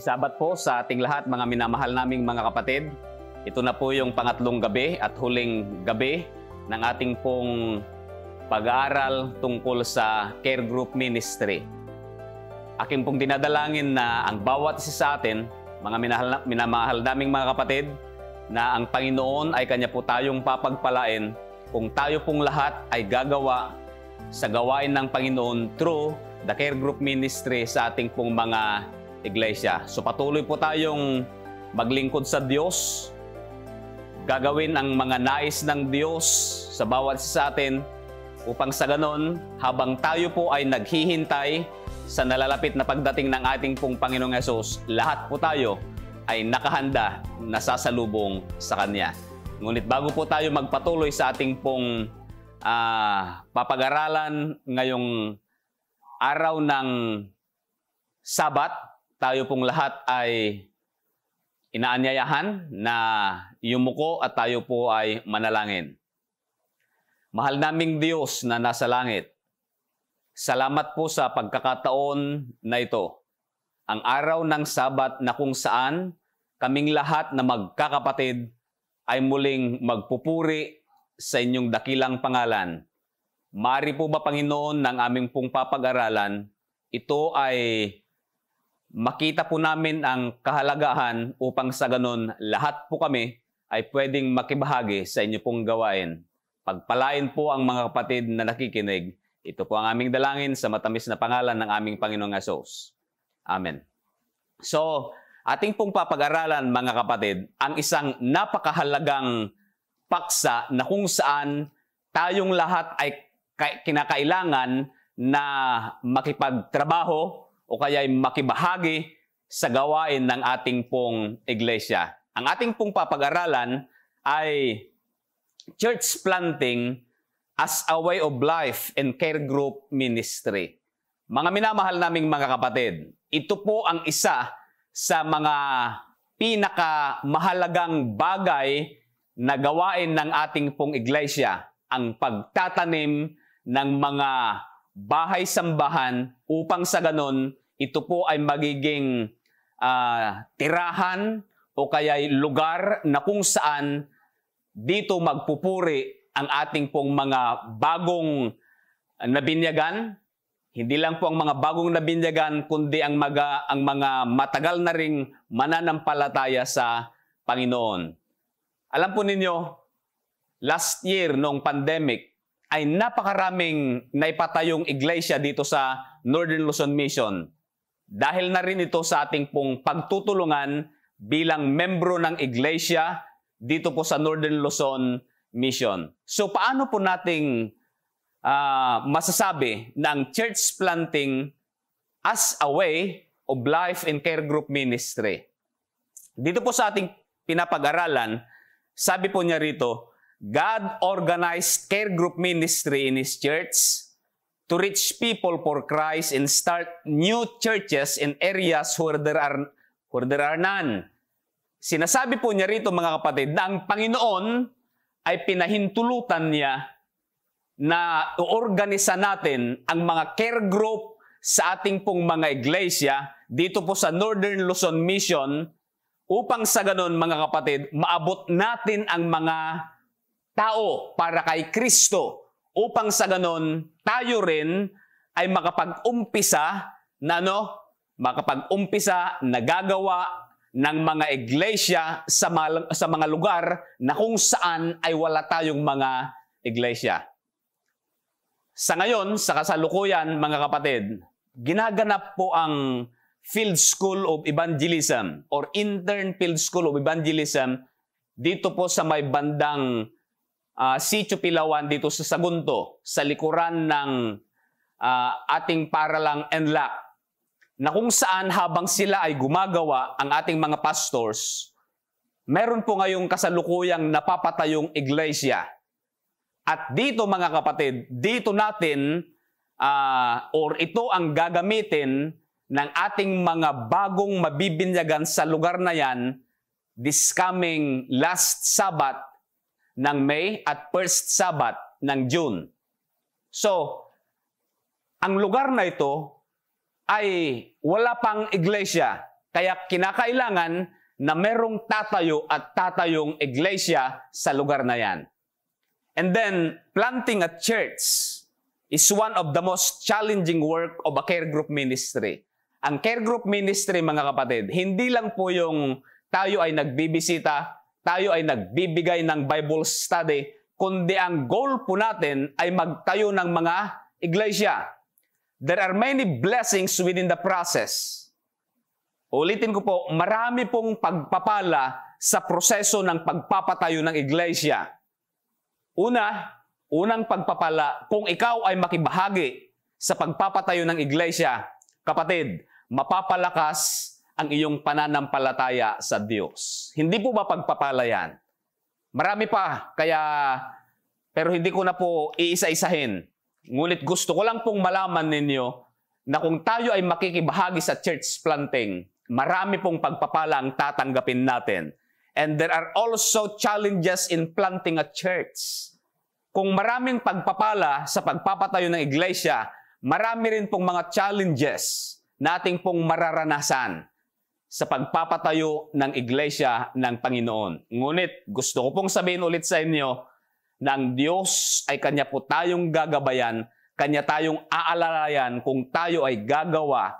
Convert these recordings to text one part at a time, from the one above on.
Isabat po sa ating lahat mga minamahal naming mga kapatid. Ito na po yung pangatlong gabi at huling gabi ng ating pong pag-aaral tungkol sa care group ministry. Aking pong dinadalangin na ang bawat isa sa atin, mga minahal, minamahal naming mga kapatid, na ang Panginoon ay Kanya po tayong papagpalain kung tayo pong lahat ay gagawa sa gawain ng Panginoon through the care group ministry sa ating pong mga Iglesia. So patuloy po tayong maglingkod sa Diyos, gagawin ang mga nais ng Diyos sa bawat sa atin upang sa ganon, habang tayo po ay naghihintay sa nalalapit na pagdating ng ating pong Panginoong Yesus, lahat po tayo ay nakahanda na sasalubong sa Kanya. Ngunit bago po tayo magpatuloy sa ating pong uh, papag-aralan ngayong araw ng Sabat, tayo pong lahat ay inaanyayahan na yumuko at tayo po ay manalangin. Mahal naming Diyos na nasa langit, salamat po sa pagkakataon na ito, ang araw ng Sabat na kung saan kaming lahat na magkakapatid ay muling magpupuri sa inyong dakilang pangalan. Mari po ba, Panginoon, ng aming pong papag-aralan, ito ay makita po namin ang kahalagahan upang sa ganun lahat po kami ay pwedeng makibahagi sa inyo pong gawain. Pagpalain po ang mga kapatid na nakikinig. Ito po ang aming dalangin sa matamis na pangalan ng aming Panginoong Asos. Amen. So, ating pong papag-aralan mga kapatid, ang isang napakahalagang paksa na kung saan tayong lahat ay kinakailangan na makipagtrabaho o kaya ay makibahagi sa gawain ng ating pong iglesia. Ang ating pong papag-aralan ay church planting as a way of life and care group ministry. Mga minamahal naming mga kapatid, ito po ang isa sa mga pinakamahalagang bagay na gawain ng ating pong iglesia, ang pagtatanim ng mga bahay-sambahan upang sa ganon ito po ay magiging uh, tirahan o kaya'y lugar na kung saan dito magpupuri ang ating pong mga bagong nabinyagan. Hindi lang po ang mga bagong nabinyagan, kundi ang mga, ang mga matagal na ring mananampalataya sa Panginoon. Alam po ninyo, last year noong pandemic, ay napakaraming naipatayong iglesia dito sa Northern Luzon Mission dahil na rin ito sa ating pong pagtutulungan bilang membro ng iglesia dito po sa Northern Luzon Mission. So paano po nating uh, masasabi na church planting as a way of life and care group ministry? Dito po sa ating pinapag-aralan, sabi po niya rito, God organized care group ministry in His church to reach people for Christ and start new churches in areas where there are, where there are none. Sinasabi po niya rito mga kapatid na ang Panginoon ay pinahintulutan niya na organisa natin ang mga care group sa ating pong mga iglesia dito po sa Northern Luzon Mission upang sa ganun mga kapatid, maabot natin ang mga tao para kay Kristo upang sa ganon tayo rin ay makapag-umpisa na no, makapag-umpisa na gagawa ng mga iglesia sa mga, sa mga lugar na kung saan ay wala tayong mga iglesia. Sa ngayon, sa kasalukuyan, mga kapatid, ginaganap po ang Field School of Evangelism or Intern Field School of Evangelism dito po sa may bandang uh, ah, Sitio Pilawan dito sa Sagunto, sa likuran ng uh, ating paralang NLAC, na kung saan habang sila ay gumagawa ang ating mga pastors, meron po ngayong kasalukuyang napapatayong iglesia. At dito mga kapatid, dito natin uh, or ito ang gagamitin ng ating mga bagong mabibinyagan sa lugar na yan this coming last Sabbath ng May at first Sabat ng June. So, ang lugar na ito ay wala pang iglesia. Kaya kinakailangan na merong tatayo at tatayong iglesia sa lugar na yan. And then, planting a church is one of the most challenging work of a care group ministry. Ang care group ministry, mga kapatid, hindi lang po yung tayo ay nagbibisita tayo ay nagbibigay ng Bible study, kundi ang goal po natin ay magtayo ng mga iglesia. There are many blessings within the process. Ulitin ko po, marami pong pagpapala sa proseso ng pagpapatayo ng iglesia. Una, unang pagpapala, kung ikaw ay makibahagi sa pagpapatayo ng iglesia, kapatid, mapapalakas ang iyong pananampalataya sa Diyos. Hindi po ba pagpapalayan? Marami pa, kaya pero hindi ko na po iisa-isahin. Ngunit gusto ko lang pong malaman ninyo na kung tayo ay makikibahagi sa church planting, marami pong pagpapala ang tatanggapin natin. And there are also challenges in planting a church. Kung maraming pagpapala sa pagpapatayo ng iglesia, marami rin pong mga challenges na ating pong mararanasan sa pagpapatayo ng iglesia ng Panginoon. Ngunit gusto ko pong sabihin ulit sa inyo na ang Diyos ay Kanya po tayong gagabayan, Kanya tayong aalalayan kung tayo ay gagawa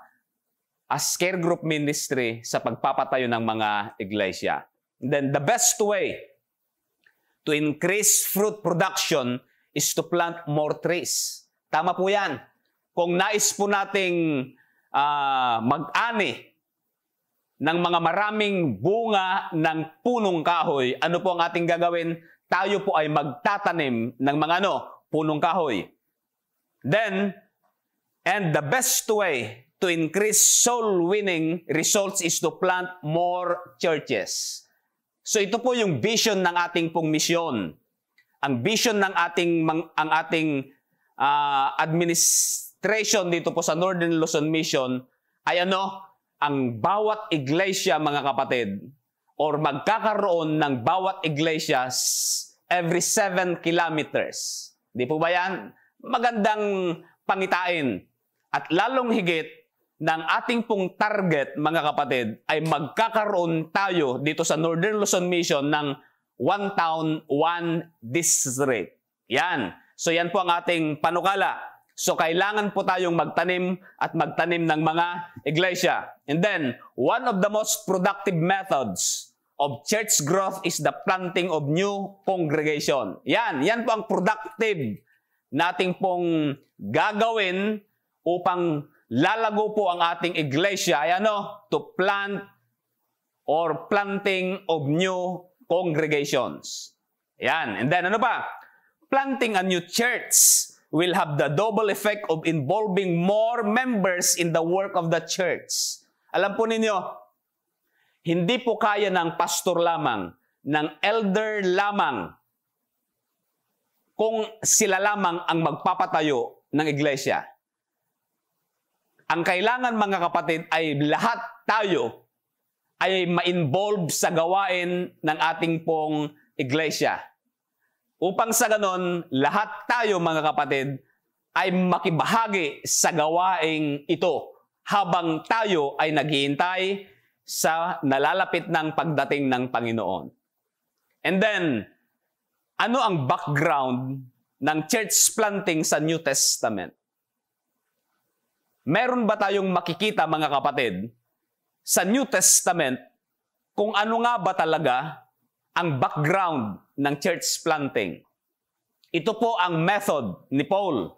as care group ministry sa pagpapatayo ng mga iglesia. Then the best way to increase fruit production is to plant more trees. Tama po yan. Kung nais po nating uh, mag-ani ng mga maraming bunga ng punong kahoy. Ano po ang ating gagawin? Tayo po ay magtatanim ng mga ano? Punong kahoy. Then, and the best way to increase soul winning results is to plant more churches. So ito po yung vision ng ating pong misyon. Ang vision ng ating ang ating uh, administration dito po sa Northern Luzon Mission ay ano? ang bawat iglesia, mga kapatid, or magkakaroon ng bawat iglesia every 7 kilometers. Di po ba yan? Magandang pangitain. At lalong higit ng ating pong target, mga kapatid, ay magkakaroon tayo dito sa Northern Luzon Mission ng One Town, One District. Yan. So yan po ang ating panukala. So kailangan po tayong magtanim at magtanim ng mga iglesia. And then, one of the most productive methods of church growth is the planting of new congregation. Yan, yan po ang productive nating pong gagawin upang lalago po ang ating iglesia. Ay ano, to plant or planting of new congregations. Yan. And then ano pa? Planting a new church will have the double effect of involving more members in the work of the church. Alam po ninyo, hindi po kaya ng pastor lamang, ng elder lamang, kung sila lamang ang magpapatayo ng iglesia. Ang kailangan mga kapatid ay lahat tayo ay ma-involve sa gawain ng ating pong iglesia upang sa ganon lahat tayo mga kapatid ay makibahagi sa gawaing ito habang tayo ay naghihintay sa nalalapit ng pagdating ng Panginoon. And then, ano ang background ng church planting sa New Testament? Meron ba tayong makikita mga kapatid sa New Testament kung ano nga ba talaga ang background ng church planting. Ito po ang method ni Paul.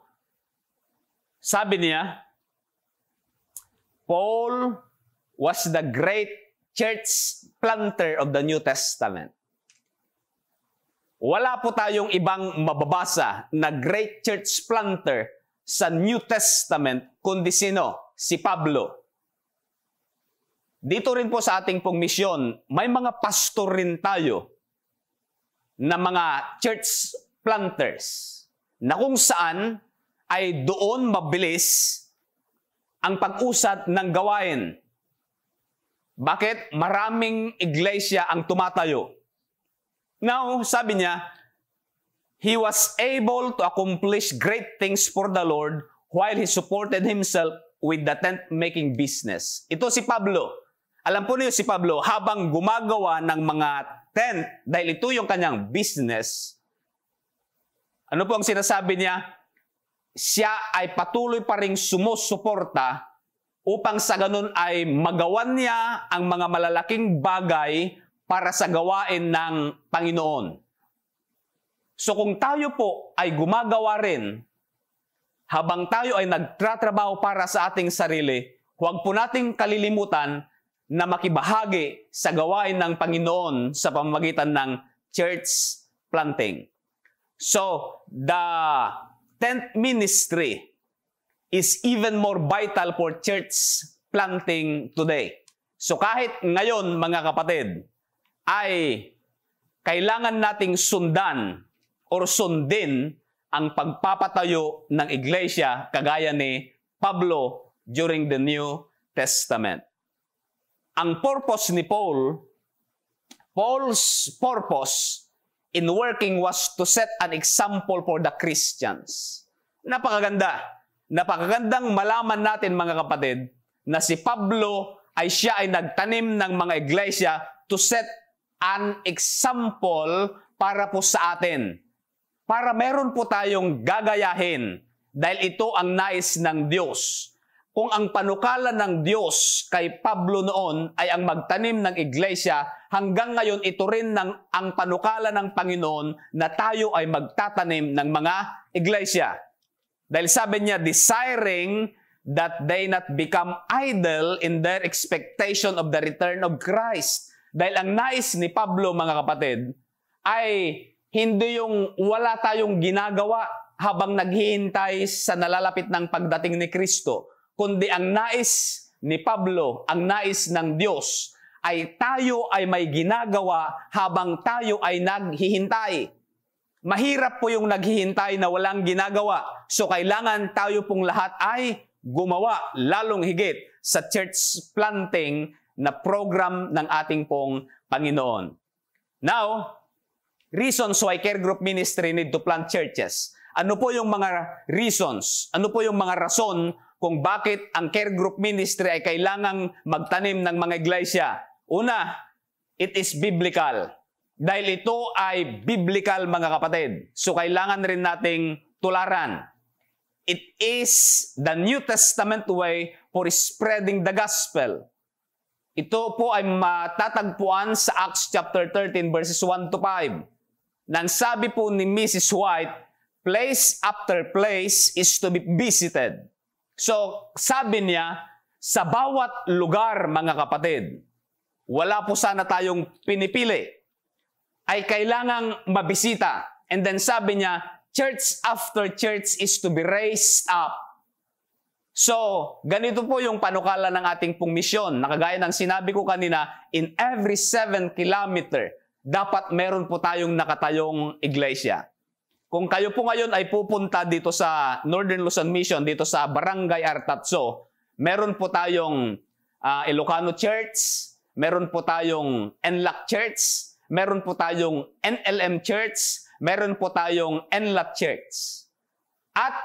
Sabi niya, Paul was the great church planter of the New Testament. Wala po tayong ibang mababasa na great church planter sa New Testament kundi sino? Si Pablo. Dito rin po sa ating pong misyon, may mga pastor rin tayo na mga church planters na kung saan ay doon mabilis ang pag-usat ng gawain. Bakit? Maraming iglesia ang tumatayo. Now, sabi niya, He was able to accomplish great things for the Lord while he supported himself with the tent-making business. Ito si Pablo. Alam po niyo si Pablo, habang gumagawa ng mga tent, dahil ito yung kanyang business, ano po ang sinasabi niya? Siya ay patuloy pa rin sumusuporta upang sa ganun ay magawan niya ang mga malalaking bagay para sa gawain ng Panginoon. So kung tayo po ay gumagawa rin, habang tayo ay nagtratrabaho para sa ating sarili, huwag po nating kalilimutan na makibahagi sa gawain ng Panginoon sa pamamagitan ng church planting. So, the tent ministry is even more vital for church planting today. So kahit ngayon mga kapatid ay kailangan nating sundan or sundin ang pagpapatayo ng iglesia kagaya ni Pablo during the New Testament ang purpose ni Paul, Paul's purpose in working was to set an example for the Christians. Napakaganda. Napakagandang malaman natin mga kapatid na si Pablo ay siya ay nagtanim ng mga iglesia to set an example para po sa atin. Para meron po tayong gagayahin dahil ito ang nais ng Diyos kung ang panukala ng Diyos kay Pablo noon ay ang magtanim ng iglesia, hanggang ngayon ito rin ng, ang panukala ng Panginoon na tayo ay magtatanim ng mga iglesia. Dahil sabi niya, desiring that they not become idle in their expectation of the return of Christ. Dahil ang nais ni Pablo, mga kapatid, ay hindi yung wala tayong ginagawa habang naghihintay sa nalalapit ng pagdating ni Kristo kundi ang nais ni Pablo, ang nais ng Diyos, ay tayo ay may ginagawa habang tayo ay naghihintay. Mahirap po yung naghihintay na walang ginagawa. So kailangan tayo pong lahat ay gumawa, lalong higit sa church planting na program ng ating pong Panginoon. Now, reasons why care group ministry need to plant churches. Ano po yung mga reasons? Ano po yung mga rason kung bakit ang care group ministry ay kailangang magtanim ng mga iglesia. Una, it is biblical. Dahil ito ay biblical mga kapatid. So kailangan rin nating tularan. It is the New Testament way for spreading the gospel. Ito po ay matatagpuan sa Acts chapter 13 verses 1 to 5. Nang sabi po ni Mrs. White, place after place is to be visited. So, sabi niya, sa bawat lugar, mga kapatid, wala po sana tayong pinipili, ay kailangang mabisita. And then sabi niya, church after church is to be raised up. So, ganito po yung panukala ng ating pong misyon. Nakagaya ng sinabi ko kanina, in every 7 kilometer, dapat meron po tayong nakatayong iglesia. Kung kayo po ngayon ay pupunta dito sa Northern Luzon Mission, dito sa Barangay Artatso, meron po tayong uh, Ilocano Church, meron po tayong Enlac Church, meron po tayong NLM Church, meron po tayong Enlac Church. At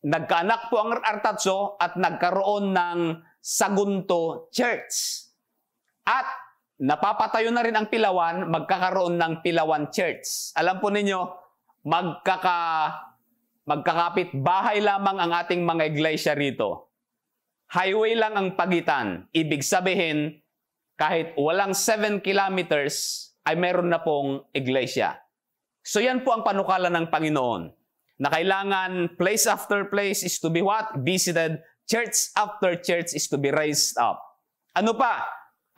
nagkaanak po ang Artatso at nagkaroon ng Sagunto Church. At napapatayo na rin ang Pilawan, magkakaroon ng Pilawan Church. Alam po ninyo, magkaka magkakapit bahay lamang ang ating mga iglesia rito. Highway lang ang pagitan. Ibig sabihin, kahit walang 7 kilometers, ay meron na pong iglesia. So yan po ang panukala ng Panginoon. Na kailangan place after place is to be what? Visited. Church after church is to be raised up. Ano pa?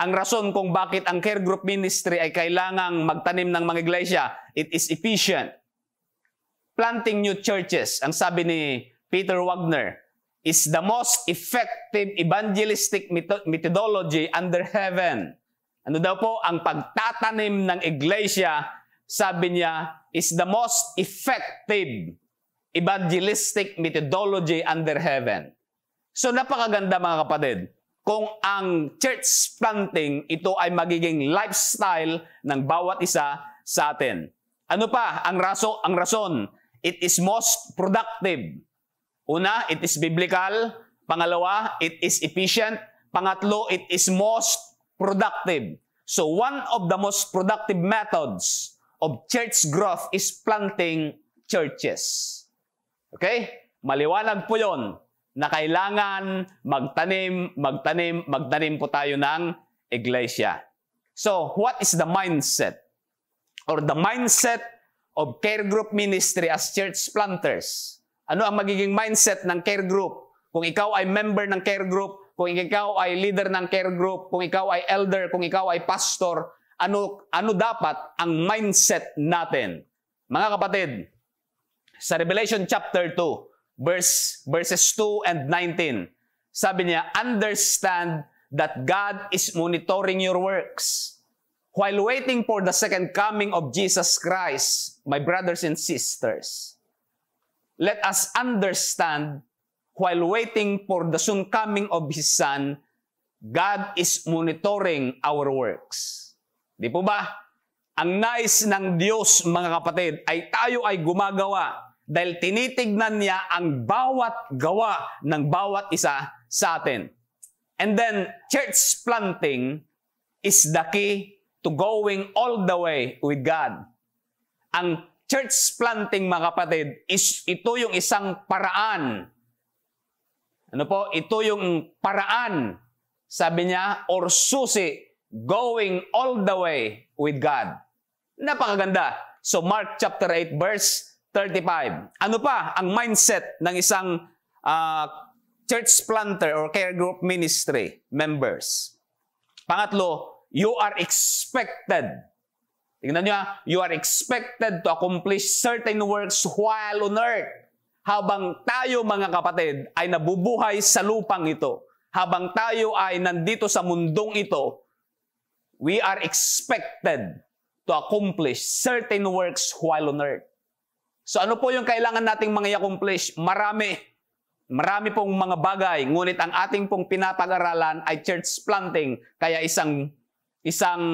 Ang rason kung bakit ang care group ministry ay kailangang magtanim ng mga iglesia, it is efficient planting new churches. Ang sabi ni Peter Wagner, is the most effective evangelistic methodology under heaven. Ano daw po? Ang pagtatanim ng iglesia, sabi niya, is the most effective evangelistic methodology under heaven. So napakaganda mga kapatid, kung ang church planting, ito ay magiging lifestyle ng bawat isa sa atin. Ano pa ang raso ang rason it is most productive. Una, it is biblical. Pangalawa, it is efficient. Pangatlo, it is most productive. So one of the most productive methods of church growth is planting churches. Okay? Maliwanag po yon na kailangan magtanim, magtanim, magtanim po tayo ng iglesia. So, what is the mindset? Or the mindset of care group ministry as church planters. Ano ang magiging mindset ng care group? Kung ikaw ay member ng care group, kung ikaw ay leader ng care group, kung ikaw ay elder, kung ikaw ay pastor, ano, ano dapat ang mindset natin? Mga kapatid, sa Revelation chapter 2, verse, verses 2 and 19, sabi niya, Understand that God is monitoring your works while waiting for the second coming of Jesus Christ, my brothers and sisters, let us understand while waiting for the soon coming of His Son, God is monitoring our works. Di po ba? Ang nais ng Diyos, mga kapatid, ay tayo ay gumagawa dahil tinitignan niya ang bawat gawa ng bawat isa sa atin. And then, church planting is the key to going all the way with God. Ang church planting, mga kapatid, is, ito yung isang paraan. Ano po? Ito yung paraan. Sabi niya, or susi, going all the way with God. Napakaganda. So Mark chapter 8 verse 35. Ano pa ang mindset ng isang uh, church planter or care group ministry members? Pangatlo, You are expected. Tingnan niyo, ah. you are expected to accomplish certain works while on earth. Habang tayo mga kapatid ay nabubuhay sa lupang ito, habang tayo ay nandito sa mundong ito, we are expected to accomplish certain works while on earth. So ano po yung kailangan nating mga accomplish? Marami. Marami pong mga bagay. Ngunit ang ating pong pinapag-aralan ay church planting. Kaya isang isang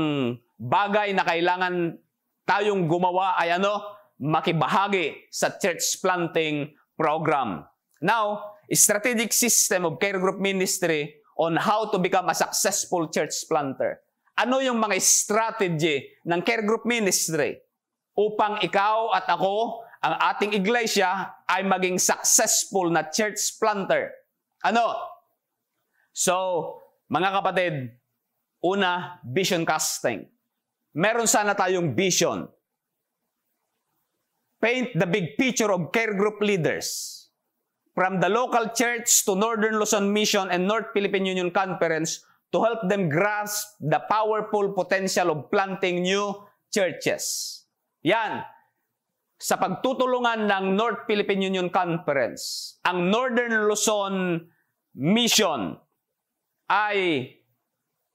bagay na kailangan tayong gumawa ay ano? Makibahagi sa church planting program. Now, strategic system of care group ministry on how to become a successful church planter. Ano yung mga strategy ng care group ministry upang ikaw at ako, ang ating iglesia, ay maging successful na church planter? Ano? So, mga kapatid, Una, vision casting. Meron sana tayong vision. Paint the big picture of care group leaders from the local church to Northern Luzon Mission and North Philippine Union Conference to help them grasp the powerful potential of planting new churches. Yan. Sa pagtutulungan ng North Philippine Union Conference, ang Northern Luzon Mission ay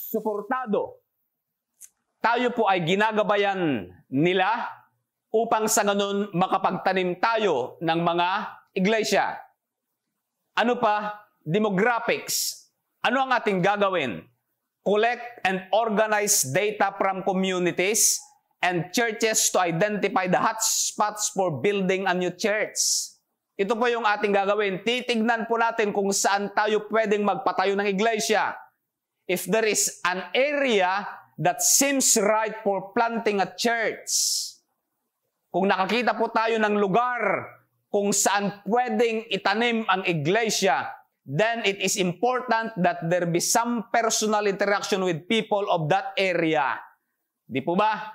suportado. Tayo po ay ginagabayan nila upang sa ganun makapagtanim tayo ng mga iglesia. Ano pa? Demographics. Ano ang ating gagawin? Collect and organize data from communities and churches to identify the hot spots for building a new church. Ito po yung ating gagawin. Titignan po natin kung saan tayo pwedeng magpatayo ng iglesia if there is an area that seems right for planting a church, kung nakakita po tayo ng lugar kung saan pwedeng itanim ang iglesia, then it is important that there be some personal interaction with people of that area. Di po ba?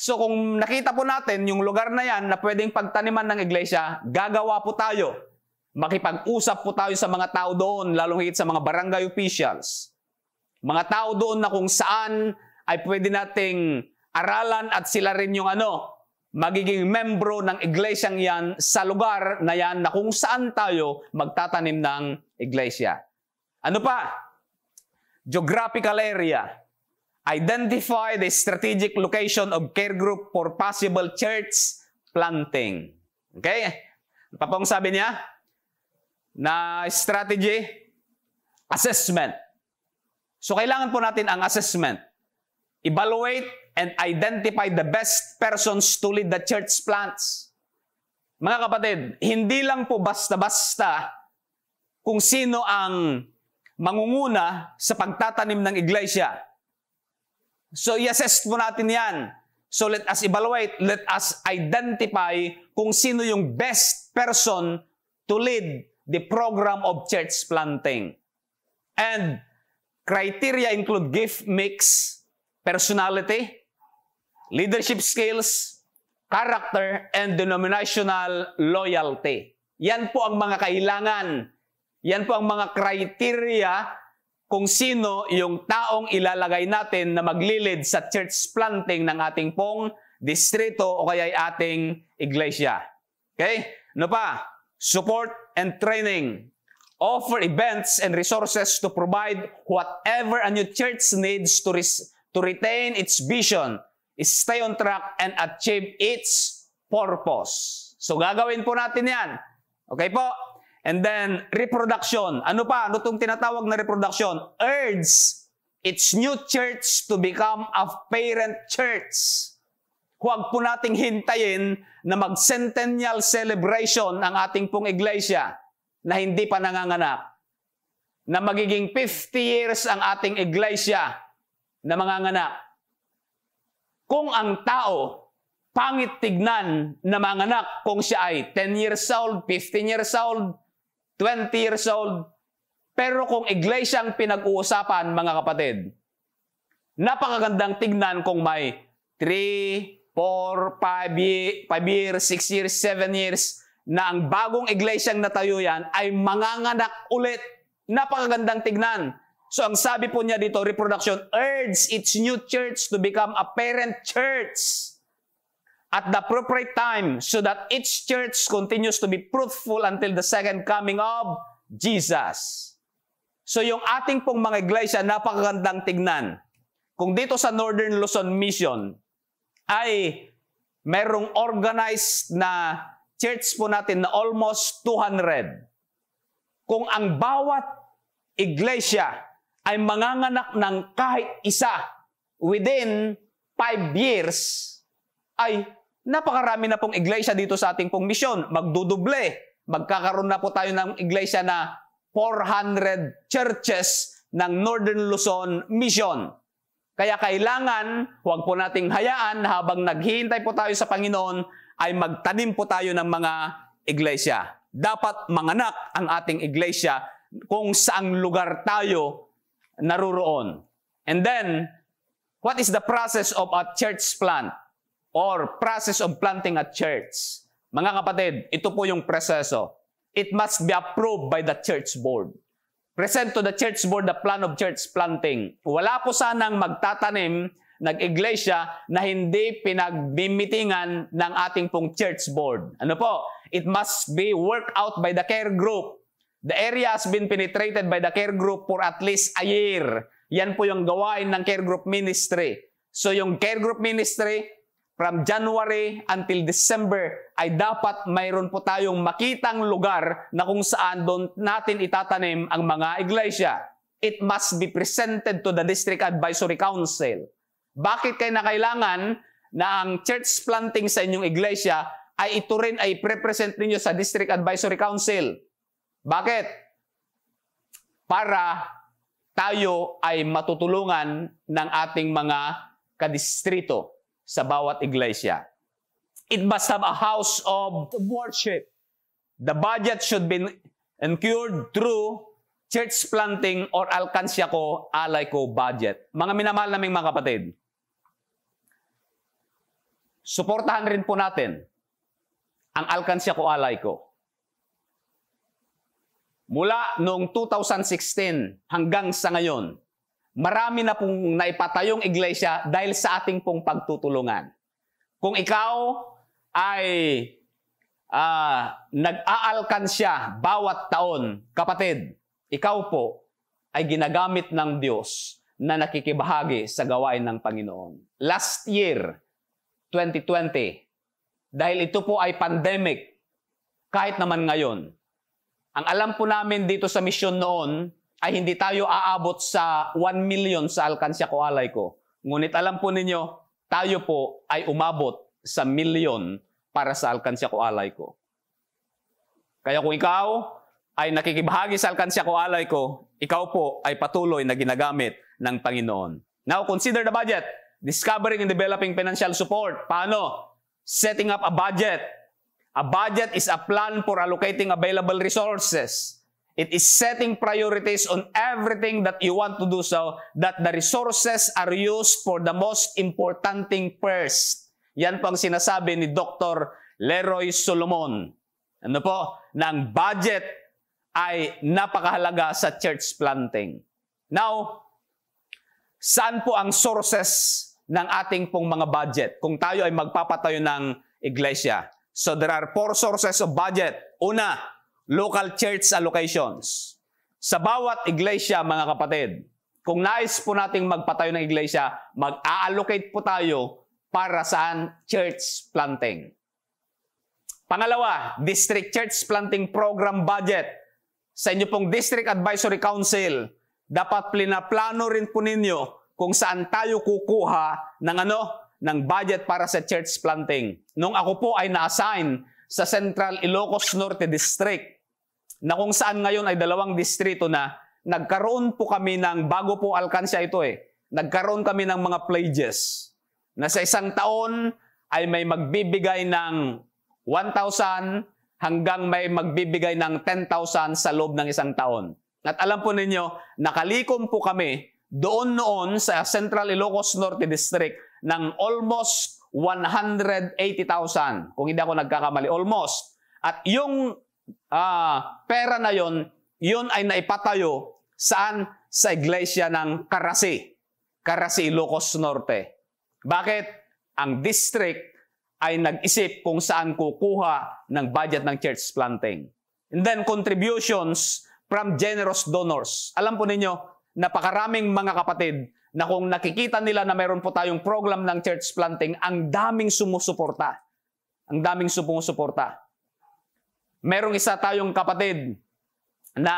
So kung nakita po natin yung lugar na yan na pwedeng pagtaniman ng iglesia, gagawa po tayo. Makipag-usap po tayo sa mga tao doon, lalong higit sa mga barangay officials. Mga tao doon na kung saan ay pwede nating aralan at sila rin yung ano, magiging membro ng iglesyang yan sa lugar na yan na kung saan tayo magtatanim ng iglesia. Ano pa? Geographical area. Identify the strategic location of care group for possible church planting. Okay? Ano Papong sabi niya na strategy assessment. So kailangan po natin ang assessment. Evaluate and identify the best persons to lead the church plants. Mga kapatid, hindi lang po basta-basta kung sino ang mangunguna sa pagtatanim ng iglesia. So i-assess po natin yan. So let us evaluate, let us identify kung sino yung best person to lead the program of church planting. And Criteria include gift mix, personality, leadership skills, character, and denominational loyalty. Yan po ang mga kailangan. Yan po ang mga criteria kung sino yung taong ilalagay natin na maglilid sa church planting ng ating pong distrito o kaya ating iglesia. Okay? Ano pa? Support and training offer events and resources to provide whatever a new church needs to, to retain its vision, stay on track, and achieve its purpose. So gagawin po natin yan. Okay po? And then, reproduction. Ano pa? Ano itong tinatawag na reproduction? Urge its new church to become a parent church. Huwag po nating hintayin na mag-centennial celebration ang ating pong iglesia na hindi pa nanganganak na magiging 50 years ang ating iglesia na manganganak. Kung ang tao, pangit tignan na manganak kung siya ay 10 years old, 15 years old, 20 years old, pero kung iglesia ang pinag-uusapan, mga kapatid, napakagandang tignan kung may 3, 4, 5 5 years, 6 years, 7 years, na ang bagong iglesyang natayo yan ay manganganak ulit. Napakagandang tignan. So ang sabi po niya dito, reproduction, urges its new church to become a parent church at the appropriate time so that its church continues to be fruitful until the second coming of Jesus. So yung ating pong mga iglesia, napakagandang tignan. Kung dito sa Northern Luzon Mission ay merong organized na church po natin na almost 200. Kung ang bawat iglesia ay manganganak ng kahit isa within 5 years, ay napakarami na pong iglesia dito sa ating pong misyon. Magduduble. Magkakaroon na po tayo ng iglesia na 400 churches ng Northern Luzon Mission. Kaya kailangan, huwag po nating hayaan habang naghihintay po tayo sa Panginoon ay magtanim po tayo ng mga iglesia. Dapat manganak ang ating iglesia kung saang lugar tayo naruroon. And then, what is the process of a church plant or process of planting a church? Mga kapatid, ito po yung proseso. It must be approved by the church board. Present to the church board the plan of church planting. Wala po sanang magtatanim nag-iglesia na hindi pinagmimitingan ng ating pong church board. Ano po? It must be worked out by the care group. The area has been penetrated by the care group for at least a year. Yan po yung gawain ng care group ministry. So yung care group ministry, from January until December ay dapat mayroon po tayong makitang lugar na kung saan doon natin itatanim ang mga iglesia. It must be presented to the District Advisory Council bakit kayo kailangan na ang church planting sa inyong iglesia ay ito rin ay represent present ninyo sa District Advisory Council. Bakit? Para tayo ay matutulungan ng ating mga kadistrito sa bawat iglesia. It must have a house of worship. The budget should be incurred through church planting or alkansya ko, alay ko budget. Mga minamahal naming mga kapatid, Suportahan rin po natin ang alkansya ko alay ko. Mula noong 2016 hanggang sa ngayon, marami na pong naipatayong iglesia dahil sa ating pong pagtutulungan. Kung ikaw ay uh, nag-aalkansya bawat taon, kapatid, ikaw po ay ginagamit ng Diyos na nakikibahagi sa gawain ng Panginoon. Last year, 2020. Dahil ito po ay pandemic, kahit naman ngayon. Ang alam po namin dito sa misyon noon ay hindi tayo aabot sa 1 million sa Alcancia Koalay ko. Ngunit alam po ninyo, tayo po ay umabot sa million para sa Alcancia Koalay ko. Kaya kung ikaw ay nakikibahagi sa Alcancia Koalay ko, ikaw po ay patuloy na ginagamit ng Panginoon. Now, consider the budget. Discovering and developing financial support. Paano? Setting up a budget. A budget is a plan for allocating available resources. It is setting priorities on everything that you want to do so that the resources are used for the most important thing first. Yan po ang sinasabi ni Dr. Leroy Solomon. Ano po? Nang budget ay napakahalaga sa church planting. Now, saan po ang sources ng ating pong mga budget kung tayo ay magpapatayo ng iglesia. So there are four sources of budget. Una, local church allocations. Sa bawat iglesia, mga kapatid, kung nais po nating magpatayo ng iglesia, mag-allocate po tayo para saan church planting. Pangalawa, district church planting program budget. Sa inyo pong district advisory council, dapat plinaplano rin po ninyo kung saan tayo kukuha ng ano, ng budget para sa church planting. Nung ako po ay na-assign sa Central Ilocos Norte District, na kung saan ngayon ay dalawang distrito na nagkaroon po kami ng, bago po alkansya ito eh, nagkaroon kami ng mga pledges na sa isang taon ay may magbibigay ng 1,000 hanggang may magbibigay ng 10,000 sa loob ng isang taon. At alam po ninyo, nakalikom po kami doon noon sa Central Ilocos Norte District ng almost 180,000, kung hindi ako nagkakamali, almost. At yung uh, pera na yon, yon ay naipatayo saan? Sa iglesia ng Karasi, Karasi Ilocos Norte. Bakit? Ang district ay nag-isip kung saan kukuha ng budget ng church planting. And then contributions from generous donors. Alam po ninyo, napakaraming mga kapatid na kung nakikita nila na meron po tayong program ng church planting, ang daming sumusuporta. Ang daming sumusuporta. Merong isa tayong kapatid na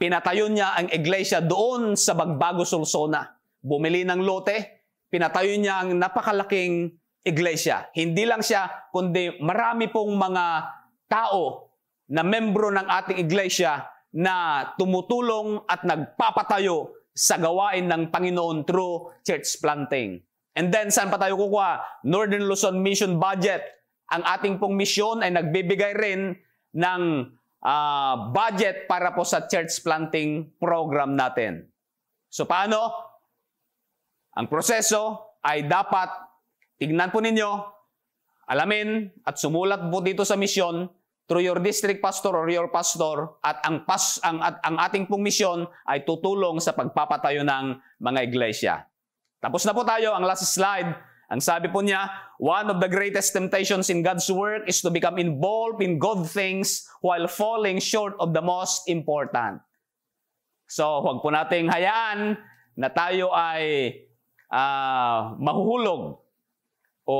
pinatayo niya ang iglesia doon sa Bagbago Sulsona. Bumili ng lote, pinatayo niya ang napakalaking iglesia. Hindi lang siya, kundi marami pong mga tao na membro ng ating iglesia na tumutulong at nagpapatayo sa gawain ng Panginoon through church planting. And then, saan pa tayo kukuha? Northern Luzon Mission Budget. Ang ating pong misyon ay nagbibigay rin ng uh, budget para po sa church planting program natin. So paano? Ang proseso ay dapat tignan po ninyo, alamin at sumulat po dito sa misyon through your district pastor or your pastor at ang, pas, ang, at, ang ating pong misyon ay tutulong sa pagpapatayo ng mga iglesia. Tapos na po tayo, ang last slide. Ang sabi po niya, one of the greatest temptations in God's work is to become involved in good things while falling short of the most important. So, huwag po nating hayaan na tayo ay uh, mahuhulog o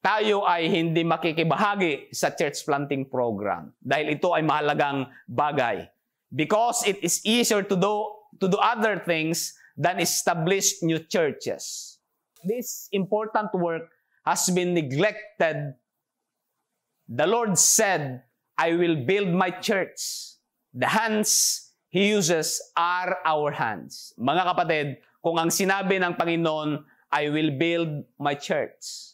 tayo ay hindi makikibahagi sa church planting program dahil ito ay mahalagang bagay because it is easier to do to do other things than establish new churches. This important work has been neglected. The Lord said, I will build my church. The hands He uses are our hands. Mga kapatid, kung ang sinabi ng Panginoon, I will build my church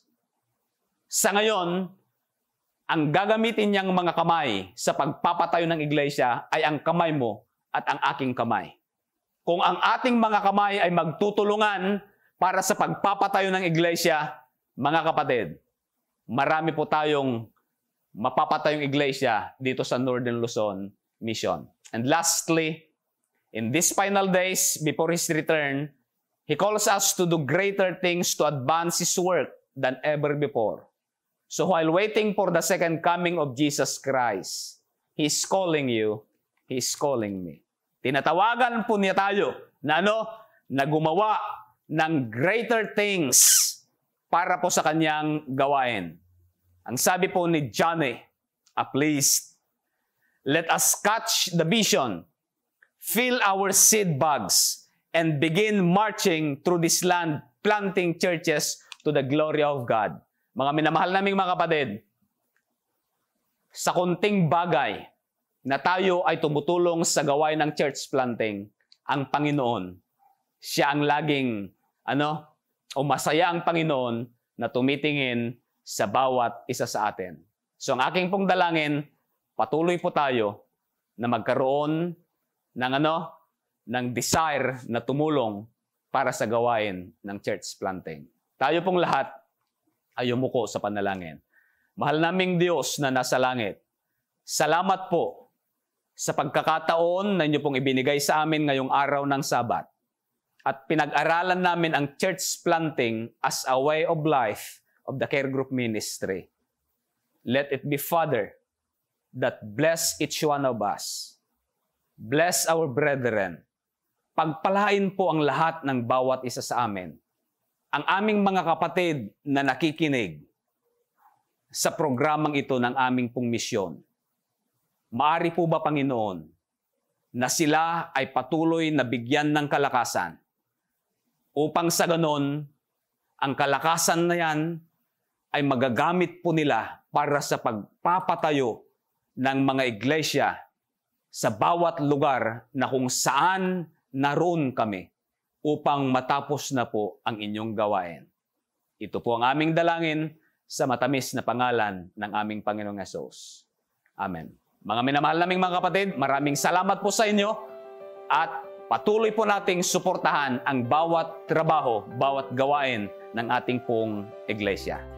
sa ngayon, ang gagamitin niyang mga kamay sa pagpapatayo ng iglesia ay ang kamay mo at ang aking kamay. Kung ang ating mga kamay ay magtutulungan para sa pagpapatayo ng iglesia, mga kapatid, marami po tayong mapapatayong iglesia dito sa Northern Luzon Mission. And lastly, in these final days before His return, He calls us to do greater things to advance His work than ever before. So while waiting for the second coming of Jesus Christ, He's calling you, He's calling me. Tinatawagan po niya tayo na ano, na gumawa ng greater things para po sa kanyang gawain. Ang sabi po ni Johnny, at least, let us catch the vision, fill our seed bags, and begin marching through this land, planting churches to the glory of God mga minamahal naming mga kapatid, sa kunting bagay na tayo ay tumutulong sa gawain ng church planting, ang Panginoon, siya ang laging ano, o masaya ang Panginoon na tumitingin sa bawat isa sa atin. So ang aking pong dalangin, patuloy po tayo na magkaroon ng ano, ng desire na tumulong para sa gawain ng church planting. Tayo pong lahat mo ko sa panalangin. Mahal naming Diyos na nasa langit, salamat po sa pagkakataon na inyo pong ibinigay sa amin ngayong araw ng Sabat. At pinag-aralan namin ang church planting as a way of life of the care group ministry. Let it be, Father, that bless each one of us. Bless our brethren. Pagpalain po ang lahat ng bawat isa sa amin ang aming mga kapatid na nakikinig sa programang ito ng aming pong misyon. Maari po ba, Panginoon, na sila ay patuloy na bigyan ng kalakasan upang sa ganon, ang kalakasan na yan ay magagamit po nila para sa pagpapatayo ng mga iglesia sa bawat lugar na kung saan naroon kami upang matapos na po ang inyong gawain. Ito po ang aming dalangin sa matamis na pangalan ng aming Panginoong Yesus. Amen. Mga minamahal naming mga kapatid, maraming salamat po sa inyo at patuloy po nating suportahan ang bawat trabaho, bawat gawain ng ating pong iglesia.